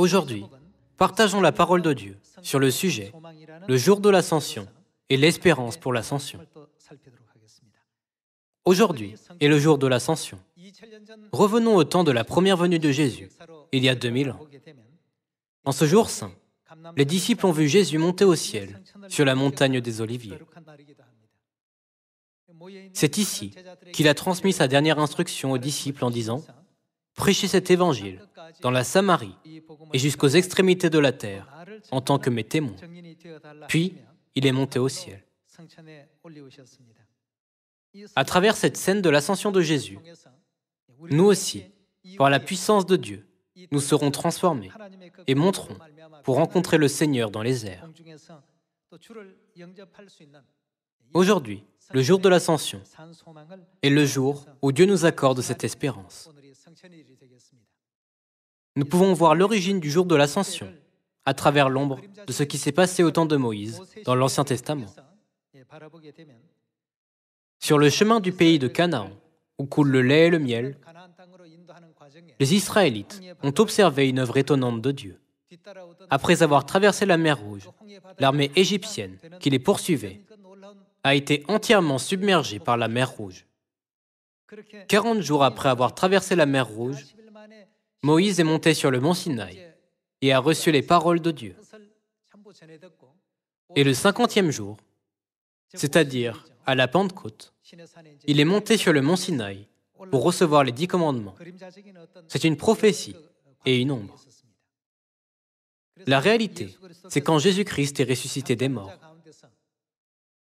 Aujourd'hui, partageons la parole de Dieu sur le sujet, le jour de l'ascension et l'espérance pour l'ascension. Aujourd'hui est le jour de l'ascension. Revenons au temps de la première venue de Jésus, il y a 2000 ans. En ce jour saint, les disciples ont vu Jésus monter au ciel sur la montagne des Oliviers. C'est ici qu'il a transmis sa dernière instruction aux disciples en disant ⁇ prêcher cet évangile dans la Samarie et jusqu'aux extrémités de la terre en tant que mes témoins. Puis, il est monté au ciel. À travers cette scène de l'ascension de Jésus, nous aussi, par la puissance de Dieu, nous serons transformés et monterons pour rencontrer le Seigneur dans les airs. Aujourd'hui, le jour de l'ascension, est le jour où Dieu nous accorde cette espérance. Nous pouvons voir l'origine du jour de l'ascension à travers l'ombre de ce qui s'est passé au temps de Moïse dans l'Ancien Testament. Sur le chemin du pays de Canaan, où coule le lait et le miel, les Israélites ont observé une œuvre étonnante de Dieu. Après avoir traversé la mer Rouge, l'armée égyptienne qui les poursuivait a été entièrement submergée par la mer Rouge. 40 jours après avoir traversé la mer Rouge, Moïse est monté sur le mont Sinaï et a reçu les paroles de Dieu. Et le cinquantième jour, c'est-à-dire à la Pentecôte, il est monté sur le mont Sinaï pour recevoir les dix commandements. C'est une prophétie et une ombre. La réalité, c'est quand Jésus-Christ est ressuscité des morts.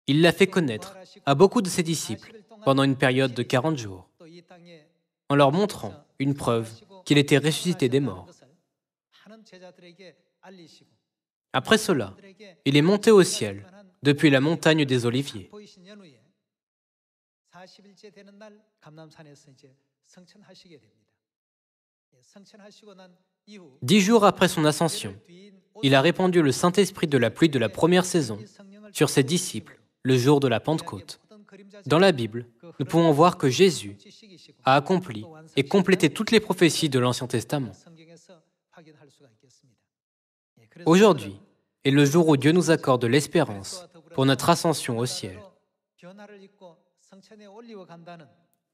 Il l'a fait connaître à beaucoup de ses disciples pendant une période de 40 jours, en leur montrant une preuve qu'il était ressuscité des morts. Après cela, il est monté au ciel depuis la montagne des Oliviers. Dix jours après son ascension, il a répandu le Saint-Esprit de la pluie de la première saison sur ses disciples le jour de la Pentecôte. Dans la Bible, nous pouvons voir que Jésus a accompli et complété toutes les prophéties de l'Ancien Testament. Aujourd'hui est le jour où Dieu nous accorde l'espérance pour notre ascension au ciel.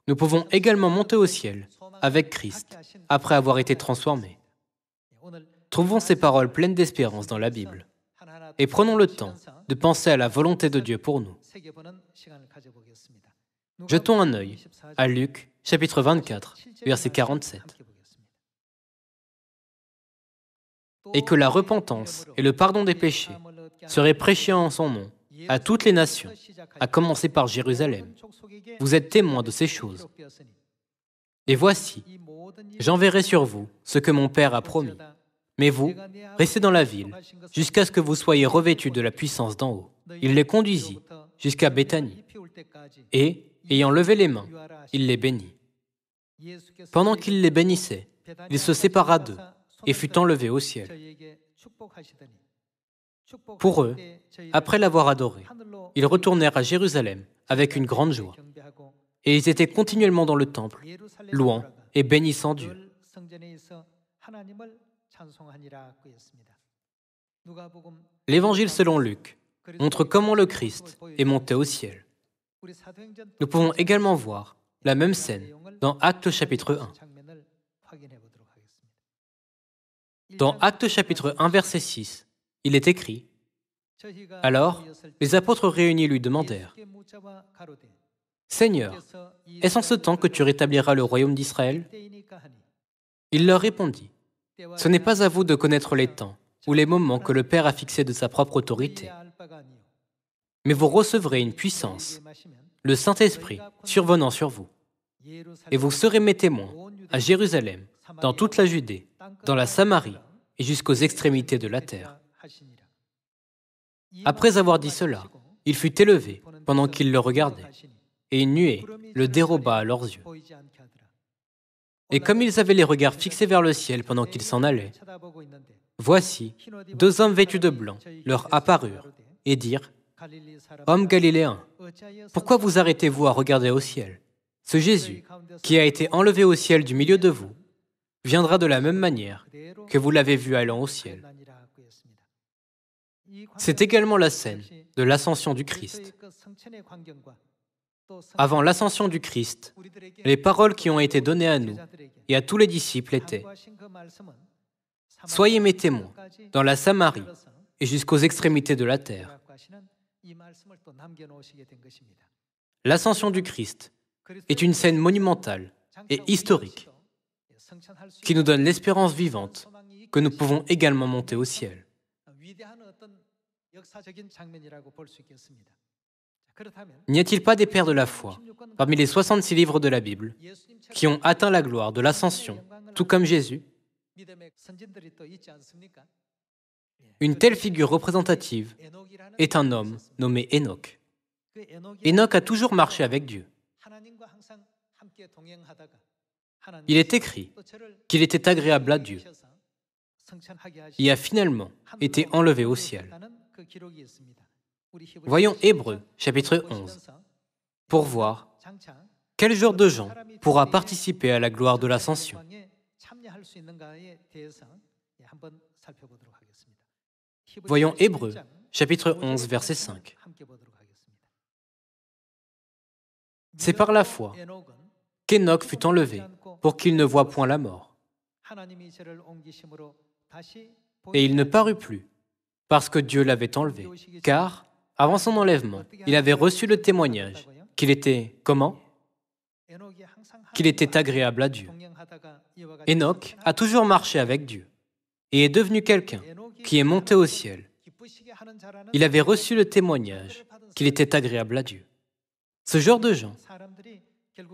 Nous pouvons également monter au ciel avec Christ après avoir été transformés. Trouvons ces paroles pleines d'espérance dans la Bible et prenons le temps de penser à la volonté de Dieu pour nous. Jetons un œil à Luc chapitre 24, verset 47. Et que la repentance et le pardon des péchés seraient prêchés en son nom à toutes les nations, à commencer par Jérusalem. Vous êtes témoins de ces choses. Et voici, j'enverrai sur vous ce que mon Père a promis. Mais vous, restez dans la ville, jusqu'à ce que vous soyez revêtus de la puissance d'en haut. Il les conduisit jusqu'à Béthanie. Et, ayant levé les mains, il les bénit. Pendant qu'il les bénissait, il se sépara d'eux et fut enlevé au ciel. Pour eux, après l'avoir adoré, ils retournèrent à Jérusalem avec une grande joie. Et ils étaient continuellement dans le temple, louant et bénissant Dieu. L'évangile selon Luc montre comment le Christ est monté au ciel. Nous pouvons également voir la même scène dans Actes chapitre 1. Dans Actes chapitre 1, verset 6, il est écrit Alors, les apôtres réunis lui demandèrent Seigneur, est-ce en ce temps que tu rétabliras le royaume d'Israël Il leur répondit ce n'est pas à vous de connaître les temps ou les moments que le Père a fixés de sa propre autorité, mais vous recevrez une puissance, le Saint-Esprit, survenant sur vous, et vous serez mes témoins à Jérusalem, dans toute la Judée, dans la Samarie et jusqu'aux extrémités de la terre. Après avoir dit cela, il fut élevé pendant qu'ils le regardaient, et une nuée le déroba à leurs yeux. Et comme ils avaient les regards fixés vers le ciel pendant qu'ils s'en allaient, voici, deux hommes vêtus de blanc leur apparurent et dirent Hommes galiléens, pourquoi vous arrêtez-vous à regarder au ciel Ce Jésus, qui a été enlevé au ciel du milieu de vous, viendra de la même manière que vous l'avez vu allant au ciel. C'est également la scène de l'ascension du Christ. Avant l'ascension du Christ, les paroles qui ont été données à nous et à tous les disciples étaient Soyez mes témoins dans la Samarie et jusqu'aux extrémités de la terre. L'ascension du Christ est une scène monumentale et historique qui nous donne l'espérance vivante que nous pouvons également monter au ciel. N'y a-t-il pas des pères de la foi, parmi les 66 livres de la Bible, qui ont atteint la gloire de l'ascension, tout comme Jésus Une telle figure représentative est un homme nommé Enoch. Enoch a toujours marché avec Dieu. Il est écrit qu'il était agréable à Dieu Il a finalement été enlevé au ciel. Voyons Hébreu, chapitre 11, pour voir quel genre de gens pourra participer à la gloire de l'ascension. Voyons Hébreu, chapitre 11, verset 5. C'est par la foi qu'Enoch fut enlevé pour qu'il ne voie point la mort. Et il ne parut plus, parce que Dieu l'avait enlevé, car avant son enlèvement, il avait reçu le témoignage qu'il était comment Qu'il était agréable à Dieu. Enoch a toujours marché avec Dieu et est devenu quelqu'un qui est monté au ciel. Il avait reçu le témoignage qu'il était agréable à Dieu. Ce genre de gens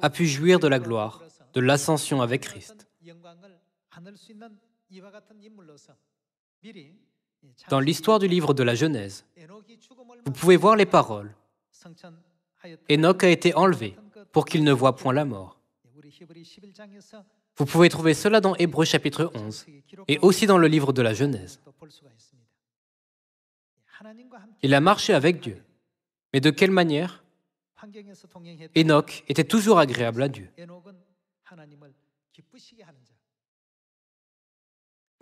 a pu jouir de la gloire, de l'ascension avec Christ. Dans l'histoire du livre de la Genèse, vous pouvez voir les paroles. Enoch a été enlevé pour qu'il ne voie point la mort. Vous pouvez trouver cela dans Hébreu chapitre 11 et aussi dans le livre de la Genèse. Il a marché avec Dieu. Mais de quelle manière Enoch était toujours agréable à Dieu.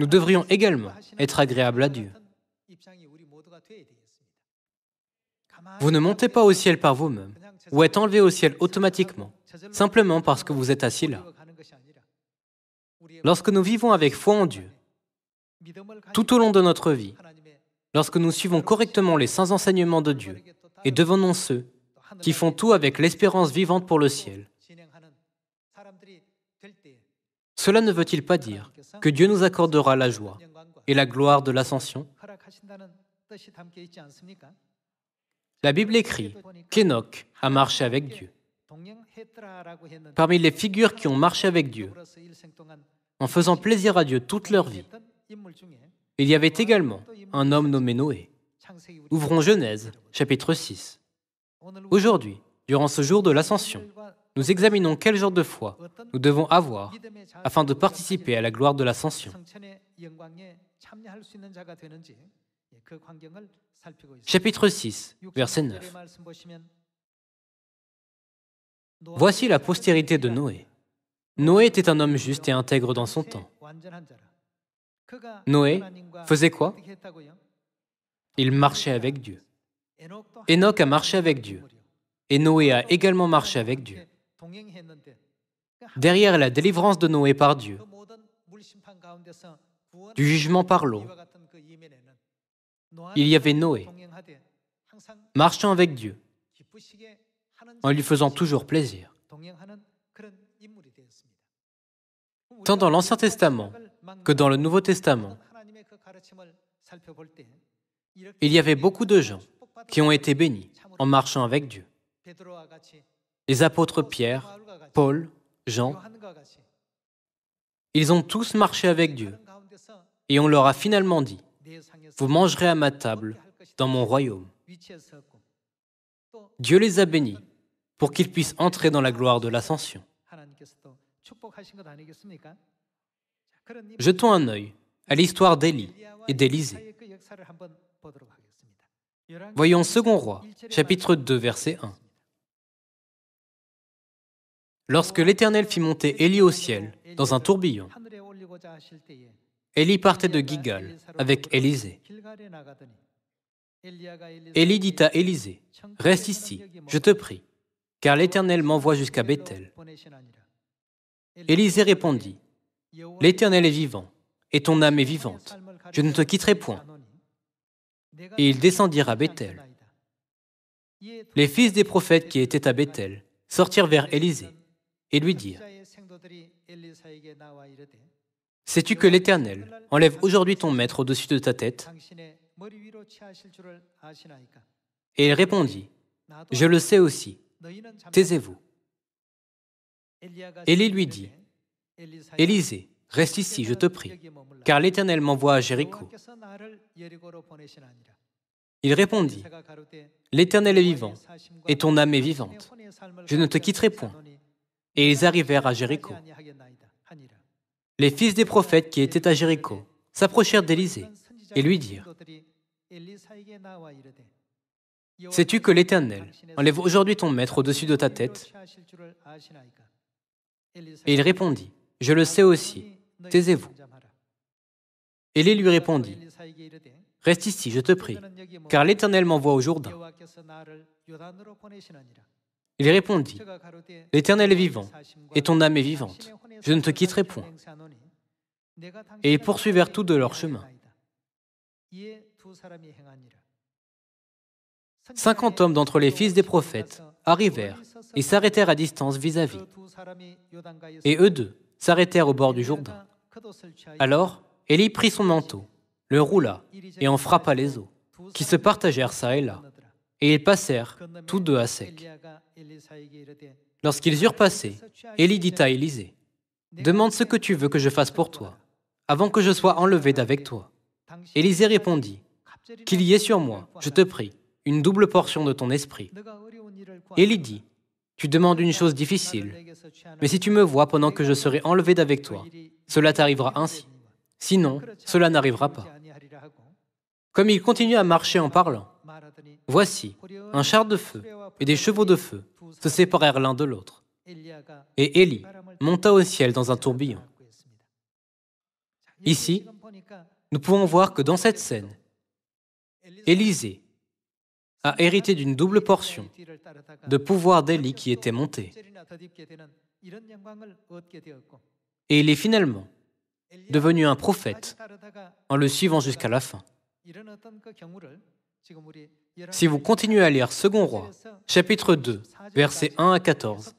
Nous devrions également être agréables à Dieu. Vous ne montez pas au ciel par vous-même ou êtes enlevé au ciel automatiquement, simplement parce que vous êtes assis là. Lorsque nous vivons avec foi en Dieu, tout au long de notre vie, lorsque nous suivons correctement les saints enseignements de Dieu et devenons ceux qui font tout avec l'espérance vivante pour le ciel, cela ne veut-il pas dire que Dieu nous accordera la joie et la gloire de l'ascension La Bible écrit qu'Enoch a marché avec Dieu. Parmi les figures qui ont marché avec Dieu, en faisant plaisir à Dieu toute leur vie, il y avait également un homme nommé Noé. Ouvrons Genèse, chapitre 6. Aujourd'hui, durant ce jour de l'ascension, nous examinons quel genre de foi nous devons avoir afin de participer à la gloire de l'ascension. Chapitre 6, verset 9. Voici la postérité de Noé. Noé était un homme juste et intègre dans son temps. Noé faisait quoi Il marchait avec Dieu. Enoch a marché avec Dieu. Et Noé a également marché avec Dieu. Derrière la délivrance de Noé par Dieu, du jugement par l'eau, il y avait Noé, marchant avec Dieu, en lui faisant toujours plaisir. Tant dans l'Ancien Testament que dans le Nouveau Testament, il y avait beaucoup de gens qui ont été bénis en marchant avec Dieu les apôtres Pierre, Paul, Jean, ils ont tous marché avec Dieu. Et on leur a finalement dit, vous mangerez à ma table dans mon royaume. Dieu les a bénis pour qu'ils puissent entrer dans la gloire de l'ascension. Jetons un œil à l'histoire d'Élie et d'Élisée. Voyons Second Roi, chapitre 2, verset 1. Lorsque l'Éternel fit monter Élie au ciel, dans un tourbillon, Élie partait de Gigal avec Élisée. Élie dit à Élisée, Reste ici, je te prie, car l'Éternel m'envoie jusqu'à Bethel. Élisée répondit, L'Éternel est vivant, et ton âme est vivante, je ne te quitterai point. Et ils descendirent à Bethel. Les fils des prophètes qui étaient à Bethel sortirent vers Élisée et lui dire Sais-tu que l'Éternel enlève aujourd'hui ton maître au-dessus de ta tête Et il répondit Je le sais aussi, taisez-vous. Élie lui dit Élisée, reste ici, je te prie, car l'Éternel m'envoie à Jéricho. Il répondit L'Éternel est vivant, et ton âme est vivante. Je ne te quitterai point. Et ils arrivèrent à Jéricho. Les fils des prophètes qui étaient à Jéricho s'approchèrent d'Élisée et lui dirent Sais-tu que l'Éternel enlève aujourd'hui ton maître au-dessus de ta tête Et il répondit Je le sais aussi, taisez-vous. Élie lui répondit Reste ici, je te prie, car l'Éternel m'envoie au Jourdain. Il répondit, L'Éternel est vivant, et ton âme est vivante. Je ne te quitterai point. Et ils poursuivirent tous de leur chemin. Cinquante hommes d'entre les fils des prophètes arrivèrent et s'arrêtèrent à distance vis-à-vis. Et eux deux s'arrêtèrent au bord du Jourdain. Alors, Élie prit son manteau, le roula et en frappa les eaux, qui se partagèrent ça et là, et ils passèrent, tous deux à sec. Lorsqu'ils eurent passé, Élie dit à Élisée, Demande ce que tu veux que je fasse pour toi, avant que je sois enlevé d'avec toi. Élisée répondit, Qu'il y ait sur moi, je te prie, une double portion de ton esprit. Élie dit, Tu demandes une chose difficile, mais si tu me vois pendant que je serai enlevé d'avec toi, cela t'arrivera ainsi. Sinon, cela n'arrivera pas. Comme il continue à marcher en parlant, Voici, un char de feu et des chevaux de feu se séparèrent l'un de l'autre. Et Élie monta au ciel dans un tourbillon. Ici, nous pouvons voir que dans cette scène, Élisée a hérité d'une double portion de pouvoir d'Élie qui était monté. Et il est finalement devenu un prophète en le suivant jusqu'à la fin. Si vous continuez à lire Second Roi, chapitre 2, versets 1 à 14,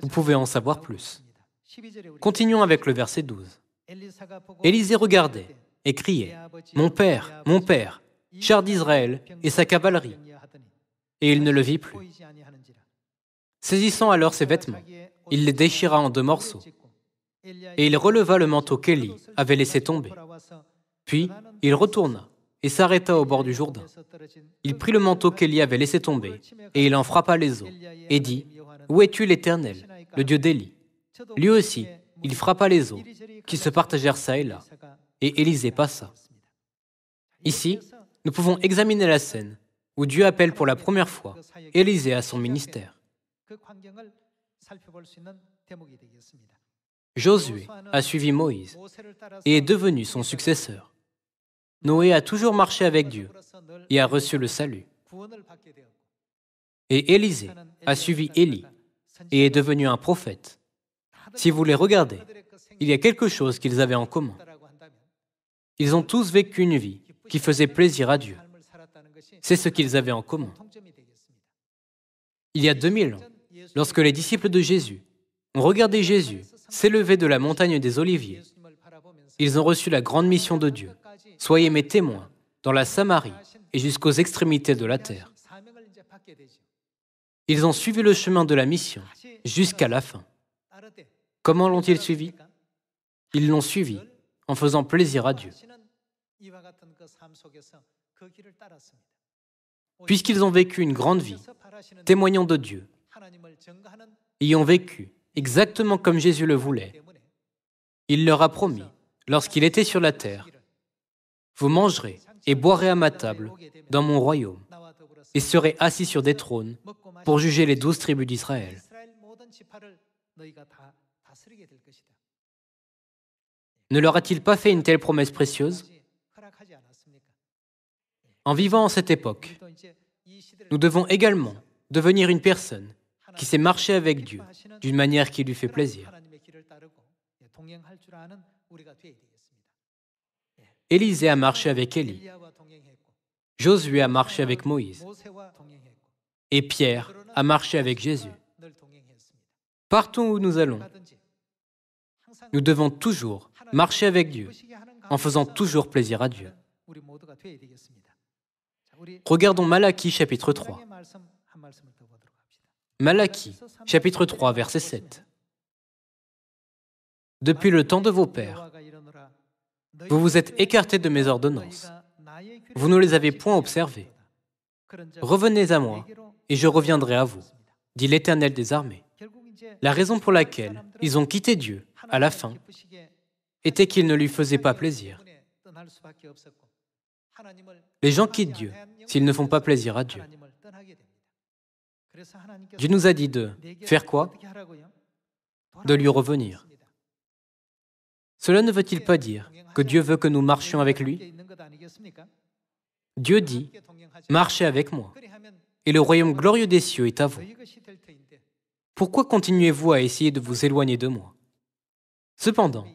vous pouvez en savoir plus. Continuons avec le verset 12. Élisée regardait et criait Mon père, mon père, char d'Israël et sa cavalerie. Et il ne le vit plus. Saisissant alors ses vêtements, il les déchira en deux morceaux. Et il releva le manteau qu'Élie avait laissé tomber. Puis il retourna et s'arrêta au bord du Jourdain. Il prit le manteau qu'Élie avait laissé tomber, et il en frappa les eaux, et dit, Où es-tu l'Éternel, le Dieu d'Élie Lui aussi, il frappa les eaux, qui se partagèrent ça et là, et Élisée passa. Ici, nous pouvons examiner la scène où Dieu appelle pour la première fois Élisée à son ministère. Josué a suivi Moïse et est devenu son successeur. Noé a toujours marché avec Dieu et a reçu le salut. Et Élisée a suivi Élie et est devenu un prophète. Si vous les regardez, il y a quelque chose qu'ils avaient en commun. Ils ont tous vécu une vie qui faisait plaisir à Dieu. C'est ce qu'ils avaient en commun. Il y a 2000 ans, lorsque les disciples de Jésus ont regardé Jésus s'élever de la montagne des Oliviers, ils ont reçu la grande mission de Dieu Soyez mes témoins dans la Samarie et jusqu'aux extrémités de la terre. Ils ont suivi le chemin de la mission jusqu'à la fin. Comment l'ont-ils suivi Ils l'ont suivi en faisant plaisir à Dieu. Puisqu'ils ont vécu une grande vie, témoignant de Dieu, ils ont vécu exactement comme Jésus le voulait, il leur a promis, lorsqu'il était sur la terre, vous mangerez et boirez à ma table dans mon royaume et serez assis sur des trônes pour juger les douze tribus d'Israël. Ne leur a-t-il pas fait une telle promesse précieuse En vivant en cette époque, nous devons également devenir une personne qui sait marcher avec Dieu d'une manière qui lui fait plaisir. Élisée a marché avec Élie. Josué a marché avec Moïse. Et Pierre a marché avec Jésus. Partons où nous allons. Nous devons toujours marcher avec Dieu, en faisant toujours plaisir à Dieu. Regardons Malachie chapitre 3. Malachie chapitre 3 verset 7. Depuis le temps de vos pères, vous vous êtes écartés de mes ordonnances. Vous ne les avez point observées. Revenez à moi, et je reviendrai à vous, dit l'Éternel des armées. La raison pour laquelle ils ont quitté Dieu, à la fin, était qu'ils ne lui faisait pas plaisir. Les gens quittent Dieu s'ils ne font pas plaisir à Dieu. Dieu nous a dit de faire quoi De lui revenir. Cela ne veut-il pas dire que Dieu veut que nous marchions avec lui Dieu dit, marchez avec moi, et le royaume glorieux des cieux est à vous. Pourquoi continuez-vous à essayer de vous éloigner de moi Cependant,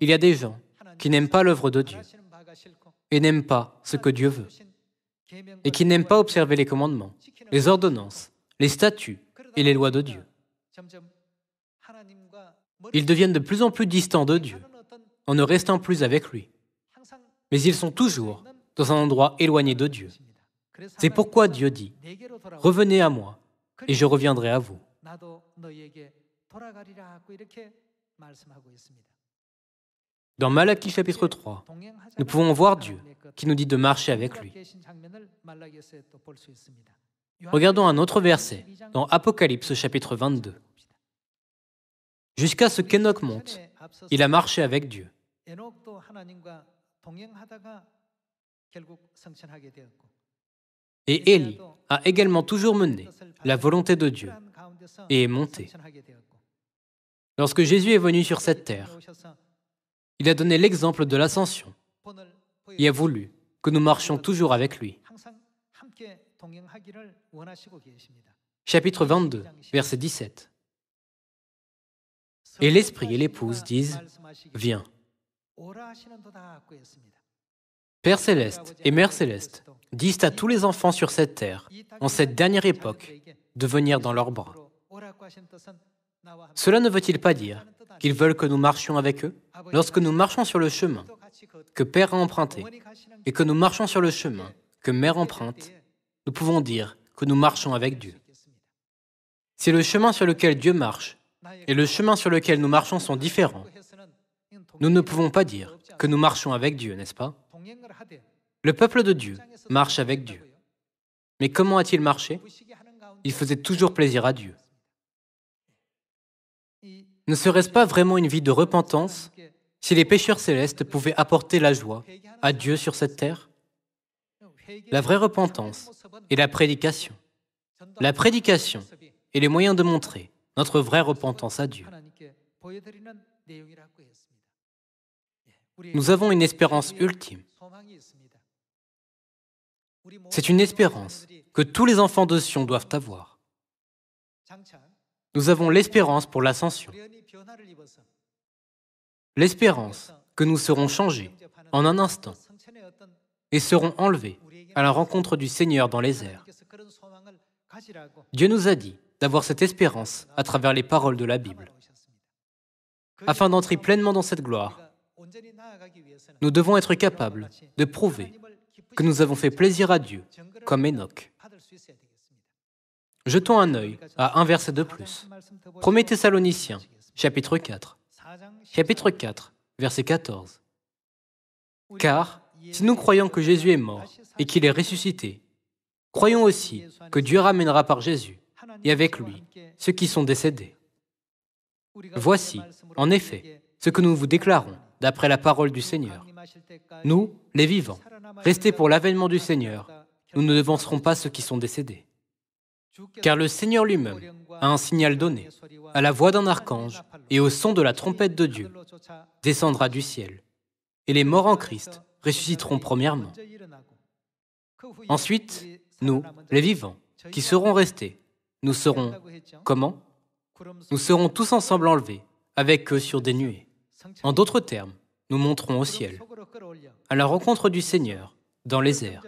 il y a des gens qui n'aiment pas l'œuvre de Dieu et n'aiment pas ce que Dieu veut, et qui n'aiment pas observer les commandements, les ordonnances, les statuts et les lois de Dieu. Ils deviennent de plus en plus distants de Dieu en ne restant plus avec lui. Mais ils sont toujours dans un endroit éloigné de Dieu. C'est pourquoi Dieu dit, revenez à moi et je reviendrai à vous. Dans Malachie chapitre 3, nous pouvons voir Dieu qui nous dit de marcher avec lui. Regardons un autre verset dans Apocalypse chapitre 22. Jusqu'à ce qu'Enoch monte, il a marché avec Dieu. Et Élie a également toujours mené la volonté de Dieu et est monté. Lorsque Jésus est venu sur cette terre, il a donné l'exemple de l'ascension et a voulu que nous marchions toujours avec lui. Chapitre 22, verset 17. Et l'Esprit et l'épouse disent, Viens. Père céleste et Mère céleste, disent à tous les enfants sur cette terre, en cette dernière époque, de venir dans leurs bras. Cela ne veut-il pas dire qu'ils veulent que nous marchions avec eux lorsque nous marchons sur le chemin que Père a emprunté et que nous marchons sur le chemin que Mère emprunte, nous pouvons dire que nous marchons avec Dieu. Si le chemin sur lequel Dieu marche et le chemin sur lequel nous marchons sont différents, nous ne pouvons pas dire que nous marchons avec Dieu, n'est-ce pas Le peuple de Dieu marche avec Dieu. Mais comment a-t-il marché Il faisait toujours plaisir à Dieu. Ne serait-ce pas vraiment une vie de repentance si les pécheurs célestes pouvaient apporter la joie à Dieu sur cette terre La vraie repentance est la prédication. La prédication est les moyens de montrer notre vraie repentance à Dieu nous avons une espérance ultime. C'est une espérance que tous les enfants de Sion doivent avoir. Nous avons l'espérance pour l'ascension. L'espérance que nous serons changés en un instant et serons enlevés à la rencontre du Seigneur dans les airs. Dieu nous a dit d'avoir cette espérance à travers les paroles de la Bible. Afin d'entrer pleinement dans cette gloire, nous devons être capables de prouver que nous avons fait plaisir à Dieu, comme Enoch. Jetons un œil à un verset de plus. 1 Thessaloniciens, chapitre 4. Chapitre 4, verset 14. Car, si nous croyons que Jésus est mort et qu'il est ressuscité, croyons aussi que Dieu ramènera par Jésus et avec lui ceux qui sont décédés. Voici, en effet, ce que nous vous déclarons d'après la parole du Seigneur. Nous, les vivants, restés pour l'avènement du Seigneur, nous ne devancerons pas ceux qui sont décédés. Car le Seigneur lui-même a un signal donné, à la voix d'un archange et au son de la trompette de Dieu, descendra du ciel, et les morts en Christ ressusciteront premièrement. Ensuite, nous, les vivants, qui serons restés, nous serons comment Nous serons tous ensemble enlevés, avec eux sur des nuées. En d'autres termes, nous monterons au ciel, à la rencontre du Seigneur, dans les airs.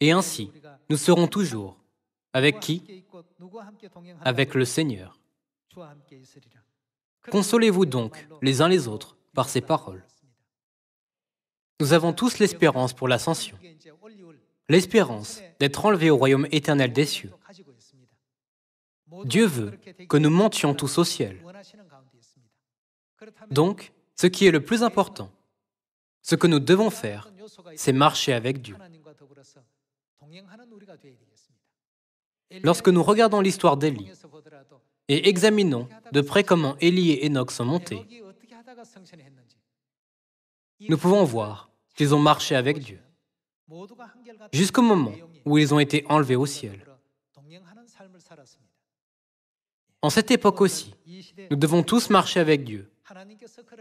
Et ainsi, nous serons toujours avec qui Avec le Seigneur. Consolez-vous donc les uns les autres par ces paroles. Nous avons tous l'espérance pour l'ascension, l'espérance d'être enlevés au royaume éternel des cieux. Dieu veut que nous montions tous au ciel, donc, ce qui est le plus important, ce que nous devons faire, c'est marcher avec Dieu. Lorsque nous regardons l'histoire d'Elie et examinons de près comment Élie et Enoch sont montés, nous pouvons voir qu'ils ont marché avec Dieu jusqu'au moment où ils ont été enlevés au ciel. En cette époque aussi, nous devons tous marcher avec Dieu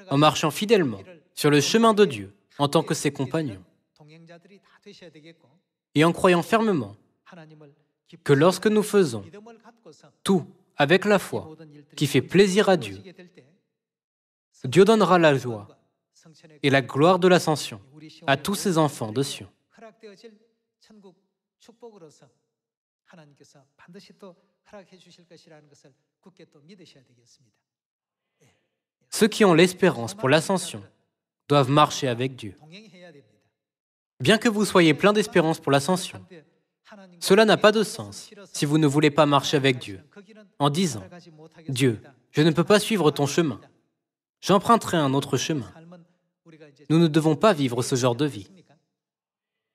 en marchant fidèlement sur le chemin de Dieu en tant que ses compagnons et en croyant fermement que lorsque nous faisons tout avec la foi qui fait plaisir à Dieu, Dieu donnera la joie et la gloire de l'ascension à tous ses enfants de Sion. Ceux qui ont l'espérance pour l'ascension doivent marcher avec Dieu. Bien que vous soyez plein d'espérance pour l'ascension, cela n'a pas de sens si vous ne voulez pas marcher avec Dieu en disant, Dieu, je ne peux pas suivre ton chemin, j'emprunterai un autre chemin. Nous ne devons pas vivre ce genre de vie.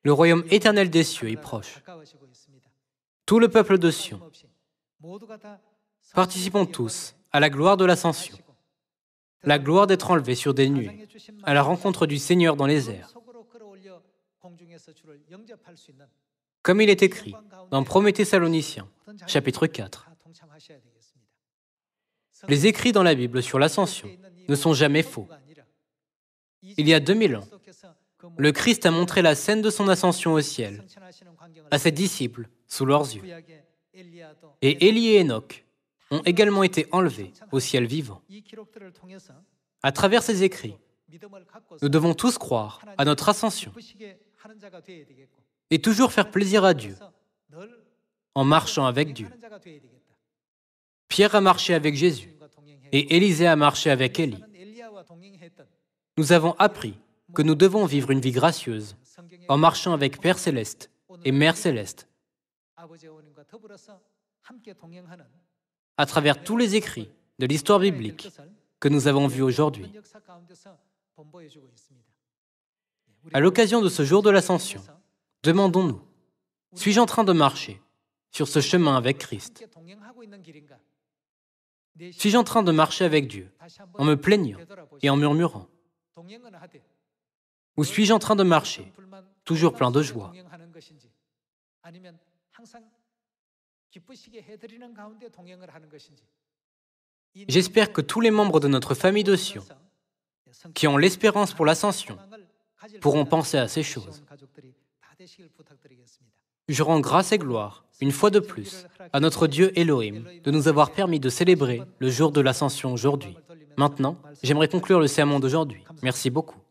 Le royaume éternel des cieux est proche. Tout le peuple de Sion, participons tous à la gloire de l'ascension la gloire d'être enlevé sur des nuées, à la rencontre du Seigneur dans les airs. Comme il est écrit dans Prométhée Salonicien, chapitre 4. Les écrits dans la Bible sur l'ascension ne sont jamais faux. Il y a 2000 ans, le Christ a montré la scène de son ascension au ciel à ses disciples sous leurs yeux. Et Élie et Enoch ont également été enlevés au ciel vivant. À travers ces écrits, nous devons tous croire à notre ascension et toujours faire plaisir à Dieu en marchant avec Dieu. Pierre a marché avec Jésus et Élisée a marché avec Élie. Nous avons appris que nous devons vivre une vie gracieuse en marchant avec Père céleste et Mère céleste à travers tous les écrits de l'histoire biblique que nous avons vus aujourd'hui. À l'occasion de ce jour de l'ascension, demandons-nous, suis-je en train de marcher sur ce chemin avec Christ Suis-je en train de marcher avec Dieu en me plaignant et en murmurant Ou suis-je en train de marcher toujours plein de joie J'espère que tous les membres de notre famille de Sion, qui ont l'espérance pour l'ascension, pourront penser à ces choses. Je rends grâce et gloire, une fois de plus, à notre Dieu Elohim de nous avoir permis de célébrer le jour de l'ascension aujourd'hui. Maintenant, j'aimerais conclure le sermon d'aujourd'hui. Merci beaucoup.